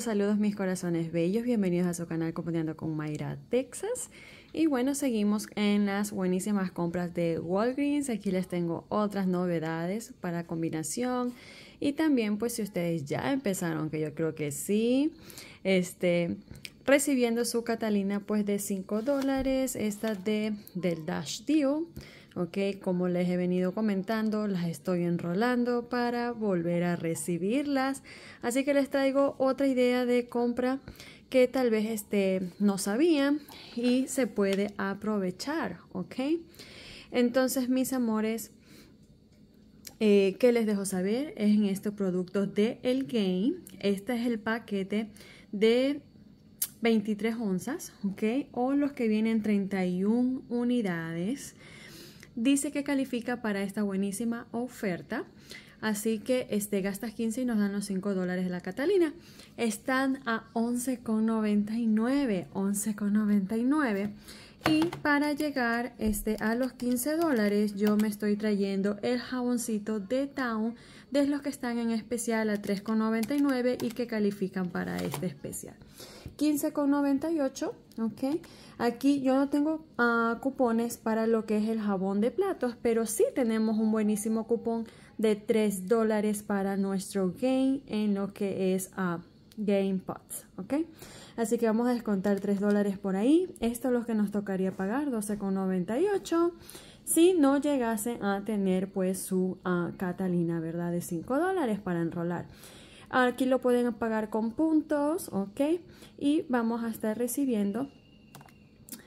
Saludos, mis corazones bellos, bienvenidos a su canal Compartiendo con Mayra Texas y bueno, seguimos en las buenísimas compras de Walgreens, aquí les tengo otras novedades para combinación y también pues si ustedes ya empezaron, que yo creo que sí, este, recibiendo su Catalina pues de 5 dólares, esta de del Dash Deal Ok, como les he venido comentando, las estoy enrolando para volver a recibirlas. Así que les traigo otra idea de compra que tal vez este, no sabían y se puede aprovechar. Ok, entonces mis amores, eh, que les dejo saber es en estos productos de El Game. Este es el paquete de 23 onzas, ok, o los que vienen 31 unidades dice que califica para esta buenísima oferta. Así que este, gastas 15 y nos dan los 5 dólares la Catalina. Están a 11,99. 11,99. Y para llegar este, a los 15 dólares yo me estoy trayendo el jaboncito de Town de los que están en especial a 3,99 y que califican para este especial. 15,98, ¿ok? Aquí yo no tengo ah, cupones para lo que es el jabón de platos, pero sí tenemos un buenísimo cupón de 3 dólares para nuestro gain en lo que es... a ah, GamePods, ¿ok? Así que vamos a descontar 3 dólares por ahí. Esto es lo que nos tocaría pagar, 12,98. Si no llegase a tener pues su ah, Catalina, ¿verdad? De 5 dólares para enrolar. Aquí lo pueden pagar con puntos, ¿ok? Y vamos a estar recibiendo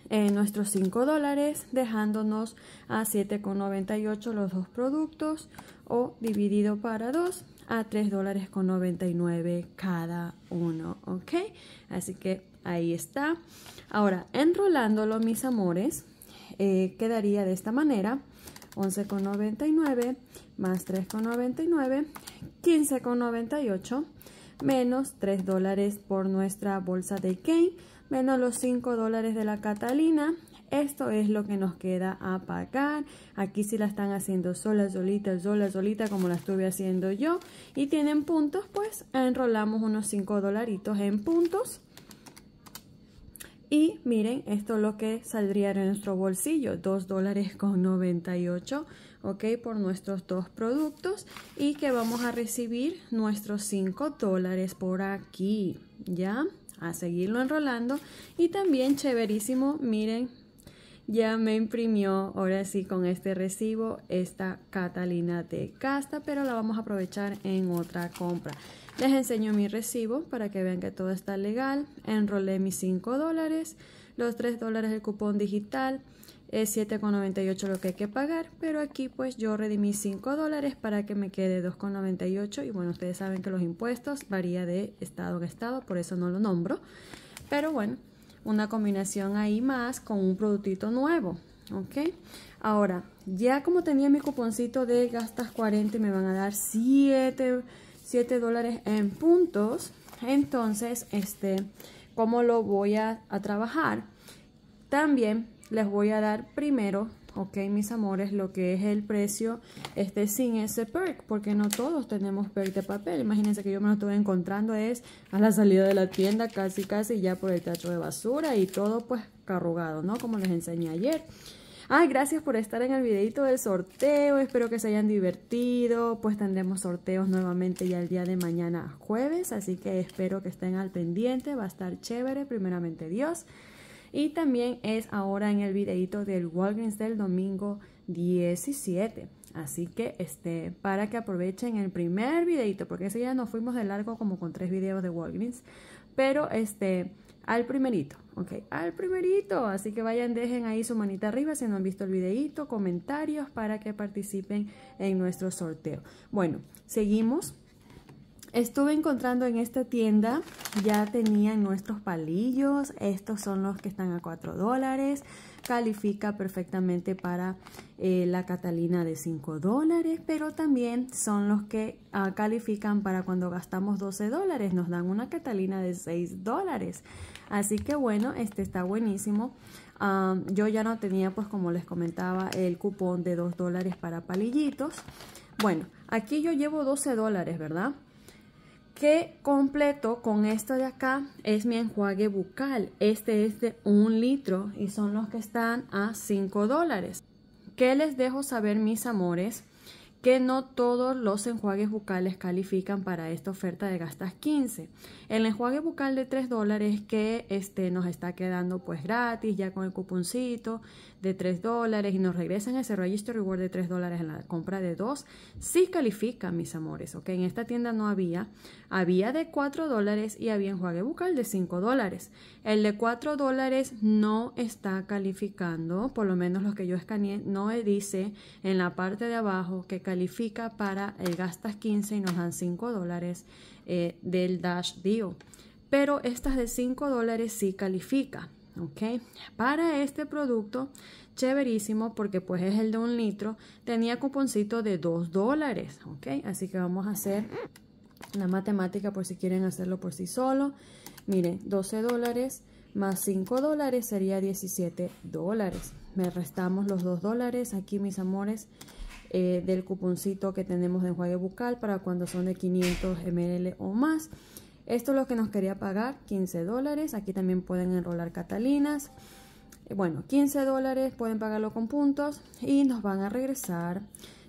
eh, nuestros 5 dólares, dejándonos a 7,98 los dos productos o dividido para 2 a 3 dólares con 99 cada uno, ¿ok? Así que ahí está. Ahora, enrolándolo, mis amores, eh, quedaría de esta manera. 11,99 más 3,99, 15,98 menos 3 dólares por nuestra bolsa de Kane, menos los 5 dólares de la Catalina, esto es lo que nos queda a pagar. Aquí sí la están haciendo sola, solita, sola, solita, como la estuve haciendo yo. Y tienen puntos, pues enrolamos unos 5 dolaritos en puntos. Y miren, esto es lo que saldría en nuestro bolsillo, 2 dólares con 98, ok, por nuestros dos productos. Y que vamos a recibir nuestros 5 dólares por aquí, ¿ya? a seguirlo enrolando y también chéverísimo miren ya me imprimió ahora sí con este recibo esta Catalina de Casta, pero la vamos a aprovechar en otra compra. Les enseño mi recibo para que vean que todo está legal. Enrolé mis 5 dólares, los 3 dólares del cupón digital, es 7,98 lo que hay que pagar, pero aquí pues yo redimí 5 dólares para que me quede 2,98 y bueno, ustedes saben que los impuestos varía de estado a estado, por eso no lo nombro, pero bueno una combinación ahí más con un productito nuevo, ¿ok? Ahora, ya como tenía mi cuponcito de gastas 40 me van a dar 7, dólares en puntos, entonces, este, ¿cómo lo voy a trabajar? También les voy a dar primero ok mis amores lo que es el precio este sin ese perk porque no todos tenemos perk de papel imagínense que yo me lo estuve encontrando es a la salida de la tienda casi casi ya por el tacho de basura y todo pues carrugado no como les enseñé ayer Ay, gracias por estar en el videito del sorteo. Espero que se hayan divertido. Pues tendremos sorteos nuevamente ya el día de mañana jueves. Así que espero que estén al pendiente. Va a estar chévere, primeramente Dios. Y también es ahora en el videito del Walgreens del domingo 17. Así que este, para que aprovechen el primer videito, porque ese ya nos fuimos de largo como con tres videos de Walgreens. Pero este, al primerito, ok, al primerito. Así que vayan, dejen ahí su manita arriba si no han visto el videito, comentarios para que participen en nuestro sorteo. Bueno, seguimos Estuve encontrando en esta tienda, ya tenían nuestros palillos, estos son los que están a 4 dólares, califica perfectamente para eh, la Catalina de 5 dólares, pero también son los que ah, califican para cuando gastamos 12 dólares, nos dan una Catalina de 6 dólares. Así que bueno, este está buenísimo. Ah, yo ya no tenía, pues como les comentaba, el cupón de 2 dólares para palillitos. Bueno, aquí yo llevo 12 dólares, ¿verdad? que completo con esto de acá es mi enjuague bucal. Este es de un litro y son los que están a 5 dólares. que les dejo saber mis amores? que no todos los enjuagues bucales califican para esta oferta de gastas 15. El enjuague bucal de 3 dólares que este, nos está quedando pues gratis ya con el cuponcito de 3 dólares y nos regresan ese Register Reward de 3 dólares en la compra de 2, sí califica, mis amores, ¿ok? En esta tienda no había, había de 4 dólares y había enjuague bucal de 5 dólares. El de 4 dólares no está calificando, por lo menos los que yo escaneé, no dice en la parte de abajo que califica para el gastas 15 y nos dan 5 dólares eh, del Dash dio Pero estas de 5 dólares sí califica. ¿ok? Para este producto, chéverísimo, porque pues es el de un litro, tenía cuponcito de 2 dólares, ¿ok? Así que vamos a hacer la matemática por si quieren hacerlo por sí solo. Miren, 12 dólares más 5 dólares sería 17 dólares. Me restamos los 2 dólares aquí, mis amores, eh, del cuponcito que tenemos de enjuague bucal para cuando son de 500 ml o más. Esto es lo que nos quería pagar, 15 dólares. Aquí también pueden enrolar Catalinas. Eh, bueno, 15 dólares, pueden pagarlo con puntos y nos van a regresar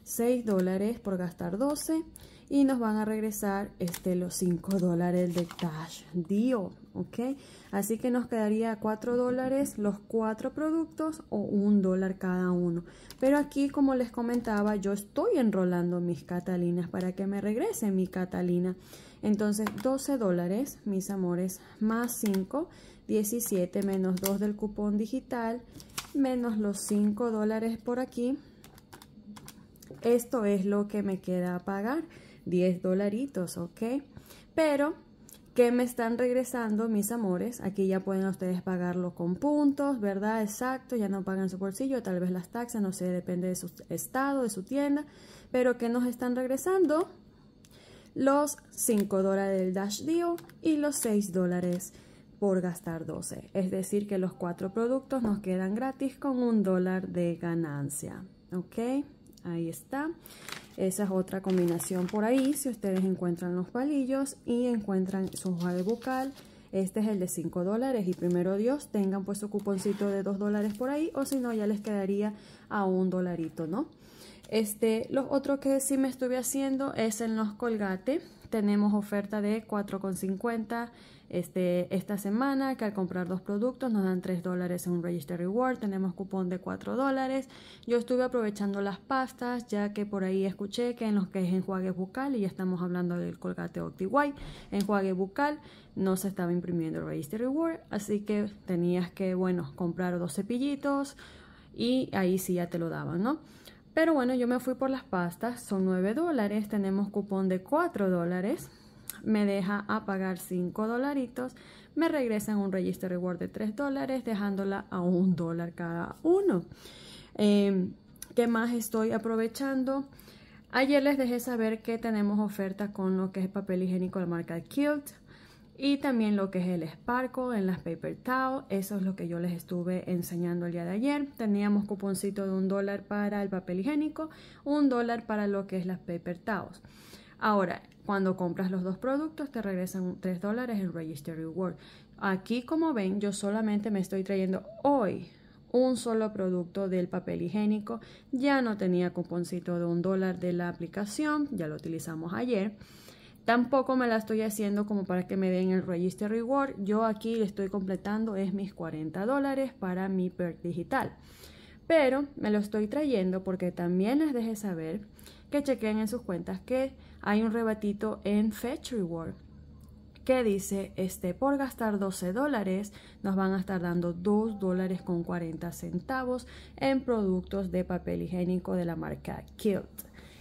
6 dólares por gastar 12 y nos van a regresar este, los 5 dólares de cash dio ¿ok? Así que nos quedaría 4 dólares los 4 productos o 1 dólar cada uno. Pero aquí, como les comentaba, yo estoy enrolando mis catalinas para que me regrese mi catalina. Entonces 12 dólares, mis amores, más 5, 17 menos 2 del cupón digital, menos los 5 dólares por aquí. Esto es lo que me queda a pagar, 10 dolaritos, ¿ok? Pero ¿qué me están regresando mis amores. Aquí ya pueden ustedes pagarlo con puntos, ¿verdad? Exacto, ya no pagan su bolsillo, tal vez las taxas, no sé, depende de su estado, de su tienda, pero que nos están regresando los 5 dólares del Dash Deal y los 6 dólares por gastar 12. Es decir, que los cuatro productos nos quedan gratis con un dólar de ganancia. ¿Ok? Ahí está. Esa es otra combinación por ahí. Si ustedes encuentran los palillos y encuentran su hoja de bucal, este es el de 5 dólares y primero Dios tengan pues su cuponcito de 2 dólares por ahí o si no ya les quedaría a un dolarito, ¿no? Este, los otros que sí me estuve haciendo es en los colgate. Tenemos oferta de 4,50 este, esta semana, que al comprar dos productos nos dan 3 dólares en un Register Reward, tenemos cupón de 4 dólares. Yo estuve aprovechando las pastas, ya que por ahí escuché que en los que es enjuague bucal, y ya estamos hablando del colgate en enjuague bucal no se estaba imprimiendo el Register Reward, así que tenías que, bueno, comprar dos cepillitos y ahí sí ya te lo daban, ¿no? Pero bueno, yo me fui por las pastas, son 9 dólares, tenemos cupón de 4 dólares, me deja a pagar 5 dolaritos, me regresan un register reward de 3 dólares, dejándola a 1 dólar cada uno. Em, ¿Qué más estoy aprovechando? Ayer les dejé saber que tenemos oferta con lo que es papel higiénico de la marca Kilt y también lo que es el Sparkle en las Paper towels Eso es lo que yo les estuve enseñando el día de ayer. Teníamos cuponcito de un dólar para el papel higiénico, un dólar para lo que es las Paper Towels. Ahora, cuando compras los dos productos te regresan 3 dólares en Register Reward. Aquí como ven yo solamente me estoy trayendo hoy un solo producto del papel higiénico. Ya no tenía cuponcito de un dólar de la aplicación, ya lo utilizamos ayer. Tampoco me la estoy haciendo como para que me den el Register Reward. Yo aquí le estoy completando es mis 40 dólares para mi Per digital. Pero me lo estoy trayendo porque también les deje saber que chequen en sus cuentas que hay un rebatito en Fetch Reward que dice, este, por gastar 12 dólares nos van a estar dando 2 dólares con 40 centavos en productos de papel higiénico de la marca Kilt.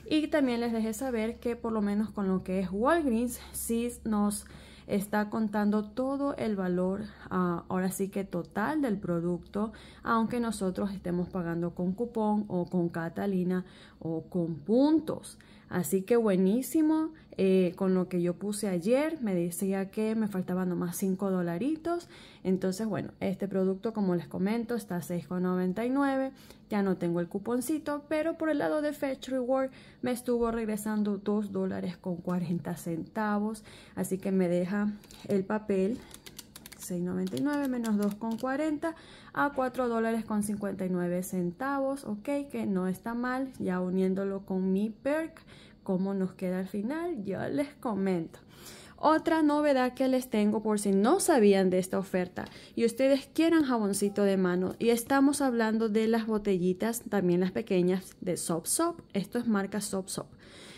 Y también les dejé saber que por lo menos con lo que es Walgreens, sí nos está contando todo el valor, ah, ahora sí que total del producto, aunque nosotros estemos pagando con cupón o con Catalina o con puntos. Así que buenísimo, eh, con lo que yo puse ayer, me decía que me faltaban nomás 5 dolaritos. Entonces, bueno, este producto, como les comento, está a $6,99 ya no tengo el cuponcito, pero por el lado de Fetch Reward me estuvo regresando 2 dólares con 40 centavos, así que me deja el papel 6.99 menos 2.40 a 4 dólares con 59 centavos, ok, que no está mal, ya uniéndolo con mi perk, cómo nos queda al final, yo les comento. Otra novedad que les tengo por si no sabían de esta oferta y ustedes quieran jaboncito de mano y estamos hablando de las botellitas, también las pequeñas de Soap Soap, esto es marca Soap Soap.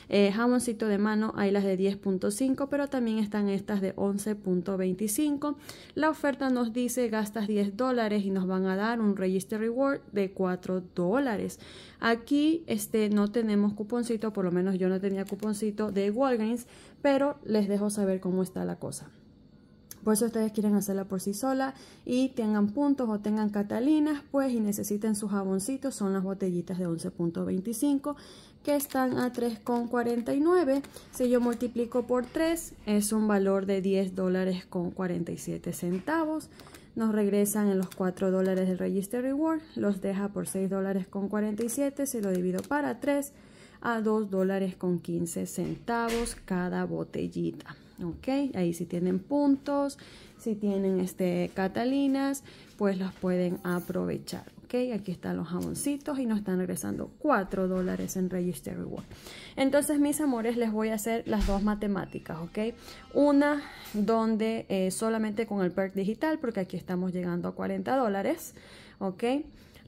Eh, jaboncito de mano, hay las de 10.5, pero también están estas de 11.25. La oferta nos dice gastas 10 dólares y nos van a dar un Register Reward de 4 dólares. Aquí este, no tenemos cuponcito, por lo menos yo no tenía cuponcito de Walgreens, pero les dejo saber cómo está la cosa. Por eso ustedes quieren hacerla por sí sola y tengan puntos o tengan catalinas, pues y necesiten sus jaboncitos, son las botellitas de 11.25 que están a 3,49. Si yo multiplico por 3, es un valor de 10 dólares con 47 centavos. Nos regresan en los 4 dólares del Register Reward, los deja por 6 dólares con 47, si lo divido para 3, a 2 dólares con 15 centavos cada botellita. Ok, ahí si tienen puntos, si tienen este, catalinas, pues las pueden aprovechar. ¿ok? aquí están los jaboncitos y nos están regresando 4 dólares en Register Reward. Entonces, mis amores, les voy a hacer las dos matemáticas, ¿ok? Una donde eh, solamente con el perk digital, porque aquí estamos llegando a 40 dólares, ¿ok?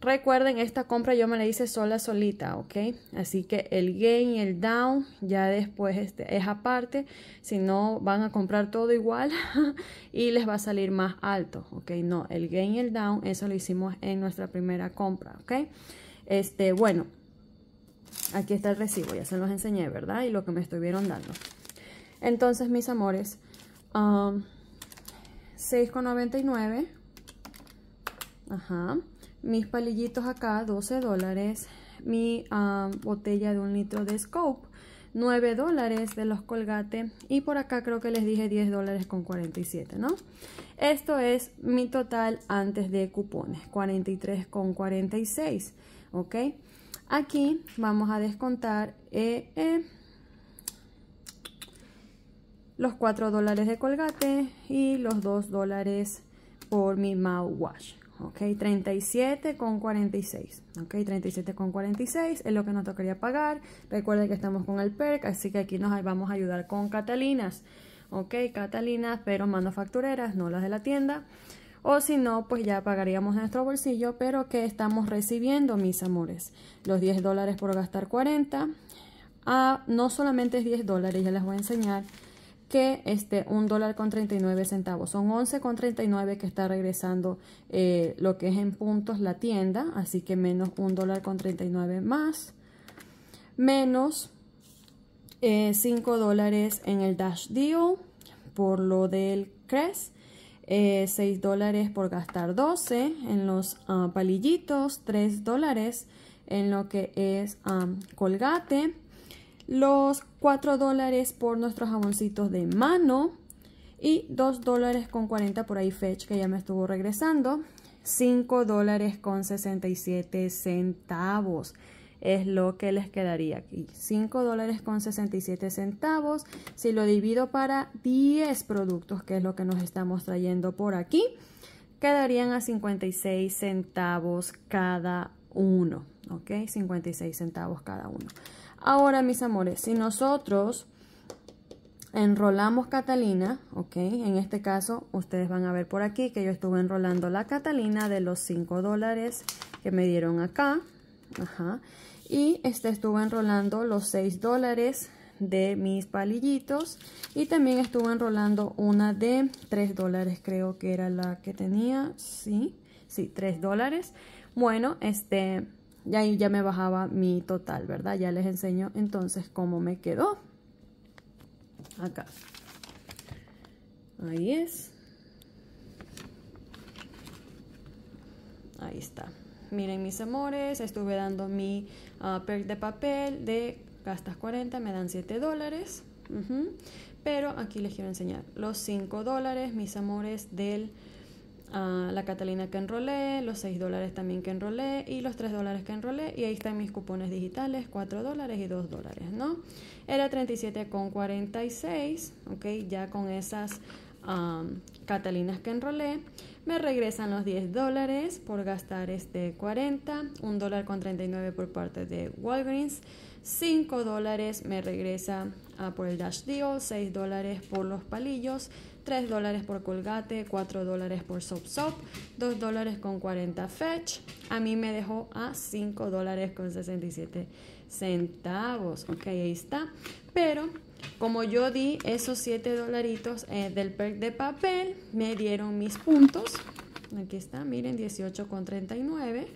Recuerden, esta compra yo me la hice sola, solita, ¿ok? Así que el gain y el down ya después este, es aparte. Si no, van a comprar todo igual y les va a salir más alto, ¿ok? No, el gain y el down, eso lo hicimos en nuestra primera compra, ¿ok? Este, bueno, aquí está el recibo, ya se los enseñé, ¿verdad? Y lo que me estuvieron dando. Entonces, mis amores, 6,99. Um, Ajá mis palillitos acá 12 dólares mi ah, botella de un litro de scope 9 dólares de los colgate y por acá creo que les dije 10 dólares con 47 no esto es mi total antes de cupones 43 con 46 ok aquí vamos a descontar eh, eh, los 4 dólares de colgate y los 2 dólares por mi mouthwash ok, 37,46, ok, 37 con 46 es lo que nos tocaría pagar, recuerden que estamos con el PERC, así que aquí nos vamos a ayudar con Catalinas, ok, Catalinas, pero manufactureras, no las de la tienda, o si no, pues ya pagaríamos nuestro bolsillo, pero que estamos recibiendo, mis amores? Los 10 dólares por gastar 40, Ah, no solamente es 10 dólares, ya les voy a enseñar, que este, un dólar con 39 centavos. Son 11 con 39 que está regresando eh, lo que es en puntos la tienda, así que menos un dólar con 39 más, menos eh, 5 dólares en el Dash Deal por lo del CRES, eh, 6 dólares por gastar 12 en los ah, palillitos, 3 dólares en lo que es ah, colgate, los 4 dólares por nuestros jaboncitos de mano y 2 dólares con 40 por ahí Fetch que ya me estuvo regresando 5 dólares con 67 centavos es lo que les quedaría aquí 5 dólares con 67 centavos si lo divido para 10 productos que es lo que nos estamos trayendo por aquí quedarían a 56 centavos cada uno ok 56 centavos cada uno Ahora, mis amores, si nosotros enrolamos Catalina, ok, en este caso ustedes van a ver por aquí que yo estuve enrolando la Catalina de los 5 dólares que me dieron acá, ajá, y este estuve enrolando los 6 dólares de mis palillitos y también estuve enrolando una de 3 dólares creo que era la que tenía, sí, sí, 3 dólares. Bueno, este, y ahí ya me bajaba mi total, ¿verdad? Ya les enseño entonces cómo me quedó. Acá. Ahí es. Ahí está. Miren mis amores, estuve dando mi ah, perk de papel de gastas 40, me dan 7 dólares. Pero aquí les quiero enseñar los 5 dólares, mis amores, del la Catalina que enrolé, los 6 dólares también que enrolé y los 3 dólares que enrolé. Y ahí están mis cupones digitales, 4 dólares y 2 dólares, ¿no? Era 37,46, ¿ok? Ya con esas Catalinas que enrolé. Me regresan los 10 dólares por gastar este 40, 1 dólar con 39 por parte de Walgreens. 5 dólares me regresa por el Dash Deal, 6 dólares por los palillos, 3 dólares por Colgate, 4 dólares por Sop Sop, 2 dólares con 40 Fetch. A mí me dejó a 5 dólares con 67 centavos. Ok, ahí está. Pero como yo di esos 7 dolaritos eh, del perk de papel, me dieron mis puntos. Aquí está, miren, 18 con 39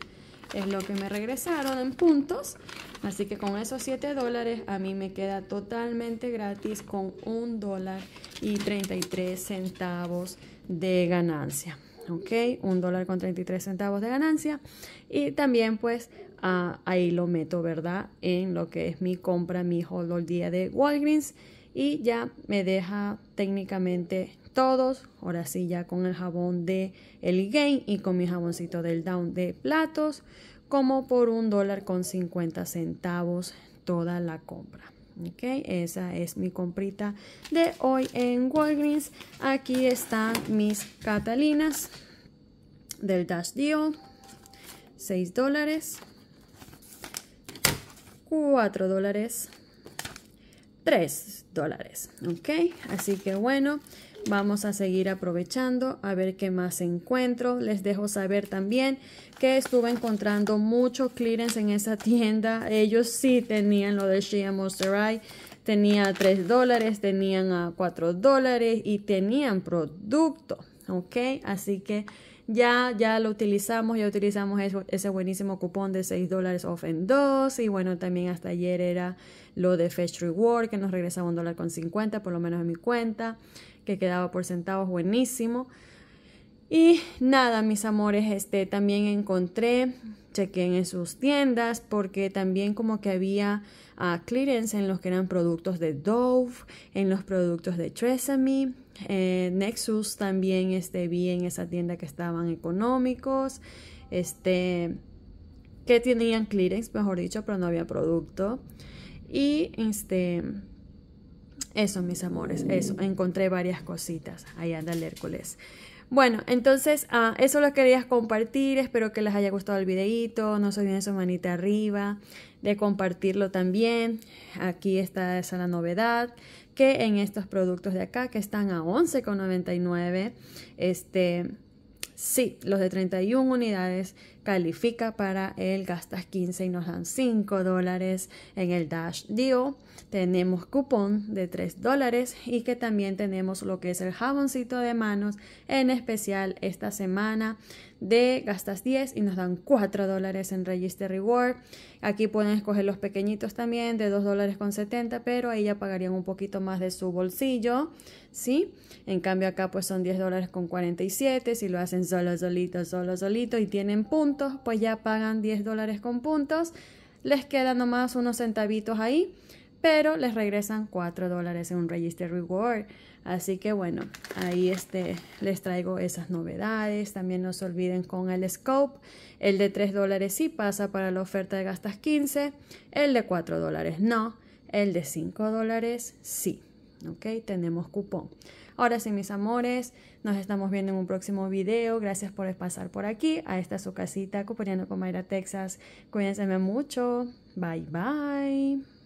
es lo que me regresaron en puntos. Así que con esos 7 dólares a mí me queda totalmente gratis con 1 dólar y 33 centavos de ganancia. ¿Ok? 1 dólar con 33 centavos de ganancia. Y también pues ah, ahí lo meto, ¿verdad? En lo que es mi compra, mi hold all día de Walgreens. Y ya me deja técnicamente todos. Ahora sí, ya con el jabón de el Game y con mi jaboncito del Down de platos, como por un dólar con 50 centavos toda la compra. Ok, esa es mi comprita de hoy en Walgreens. Aquí están mis Catalinas del Dash Deal. 6 dólares. 4 dólares. 3 dólares. Ok, así que bueno, Vamos a seguir aprovechando a ver qué más encuentro. Les dejo saber también que estuve encontrando mucho clearance en esa tienda. Ellos sí tenían lo de Shea Eye. tenía 3 dólares, tenían a 4 dólares y tenían producto, ¿ok? Así que ya, ya lo utilizamos, ya utilizamos eso, ese buenísimo cupón de 6 dólares off en 2 y bueno, también hasta ayer era lo de Fetch Reward que nos regresaba un dólar con por lo menos en mi cuenta que quedaba por centavos, buenísimo. Y nada, mis amores, este también encontré, chequé en sus tiendas porque también como que había a ah, clearance en los que eran productos de Dove, en los productos de Tresemme, eh, Nexus también este, vi en esa tienda que estaban económicos, este, que tenían clearance, mejor dicho, pero no había producto. Y este, eso, mis amores, eso. Encontré varias cositas. Ahí anda el Hércules. Bueno, entonces ah, eso lo quería compartir. Espero que les haya gustado el videito. No se olviden su manita arriba de compartirlo también. Aquí está esa la novedad que en estos productos de acá que están a 11,99 este Sí, los de 31 unidades califica para el gastas 15 y nos dan 5 dólares en el dash dio. Tenemos cupón de 3 dólares y que también tenemos lo que es el jaboncito de manos, en especial esta semana de gastas 10 y nos dan 4 dólares en Register Reward. Aquí pueden escoger los pequeñitos también de 2 dólares con 70, pero ahí ya pagarían un poquito más de su bolsillo, ¿sí? En cambio acá pues son 10 dólares con 47, si lo hacen solo, solito, solo, solito y tienen puntos, pues ya pagan 10 dólares con puntos. Les quedan nomás unos centavitos ahí pero les regresan 4 dólares en un Register Reward. Así que bueno, ahí este, les traigo esas novedades. También no se olviden con el Scope. El de 3 dólares sí pasa para la oferta de gastas 15. El de 4 dólares no. El de 5 dólares sí. Ok, tenemos cupón. Ahora sí, mis amores, nos estamos viendo en un próximo video. Gracias por pasar por aquí, a esta su casita, Cuponiano con Texas. Cuídense mucho. Bye, bye.